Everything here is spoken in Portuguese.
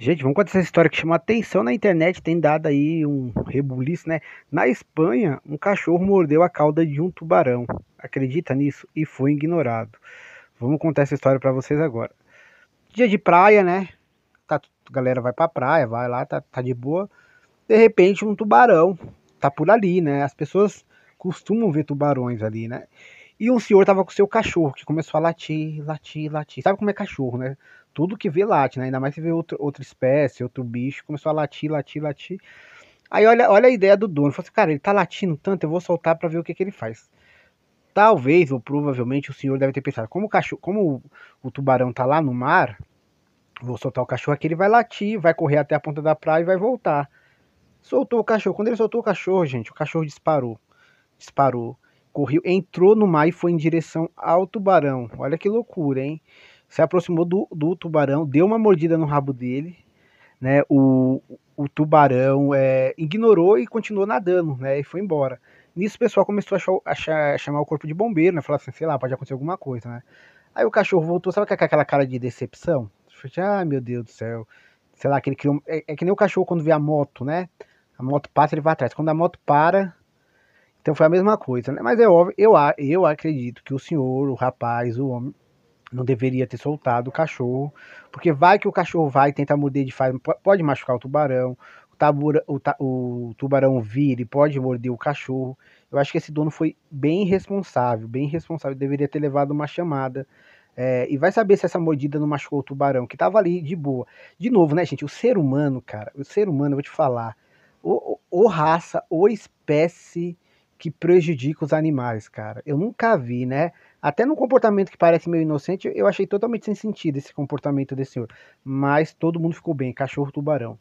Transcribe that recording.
Gente, vamos contar essa história que chama atenção na internet, tem dado aí um rebuliço, né? Na Espanha, um cachorro mordeu a cauda de um tubarão. Acredita nisso? E foi ignorado. Vamos contar essa história para vocês agora. Dia de praia, né? Tá, a galera vai pra praia, vai lá, tá, tá de boa. De repente, um tubarão tá por ali, né? As pessoas costumam ver tubarões ali, né? E um senhor tava com seu cachorro, que começou a latir, latir, latir. Sabe como é cachorro, né? Tudo que vê late, né? Ainda mais se vê outro, outra espécie, outro bicho, começou a latir, latir, latir. Aí olha, olha a ideia do dono. Falou assim, cara, ele tá latindo tanto, eu vou soltar para ver o que, que ele faz. Talvez, ou provavelmente, o senhor deve ter pensado, como o cachorro, como o, o tubarão tá lá no mar, vou soltar o cachorro aqui, ele vai latir, vai correr até a ponta da praia e vai voltar. Soltou o cachorro. Quando ele soltou o cachorro, gente, o cachorro disparou. Disparou correu, entrou no mar e foi em direção ao tubarão. Olha que loucura, hein? Se aproximou do, do tubarão, deu uma mordida no rabo dele, né? O, o tubarão é, ignorou e continuou nadando, né? E foi embora. Nisso o pessoal começou a, achar, a, chamar o corpo de bombeiro, né? Falar assim, sei lá, pode acontecer alguma coisa, né? Aí o cachorro voltou, sabe com aquela cara de decepção? Assim, ah, meu Deus do céu. Sei lá, que ele criou. É, é que nem o cachorro quando vê a moto, né? A moto passa, ele vai atrás. Quando a moto para, então foi a mesma coisa, né? Mas é óbvio, eu, eu acredito que o senhor, o rapaz, o homem, não deveria ter soltado o cachorro, porque vai que o cachorro vai tentar morder de faz, pode machucar o tubarão, o, tabura, o, o tubarão vira e pode morder o cachorro. Eu acho que esse dono foi bem responsável, bem responsável, deveria ter levado uma chamada. É, e vai saber se essa mordida não machucou o tubarão, que tava ali de boa. De novo, né, gente? O ser humano, cara, o ser humano, eu vou te falar, ou raça, ou espécie que prejudica os animais, cara. Eu nunca vi, né? Até num comportamento que parece meio inocente, eu achei totalmente sem sentido esse comportamento desse senhor. Mas todo mundo ficou bem, cachorro tubarão.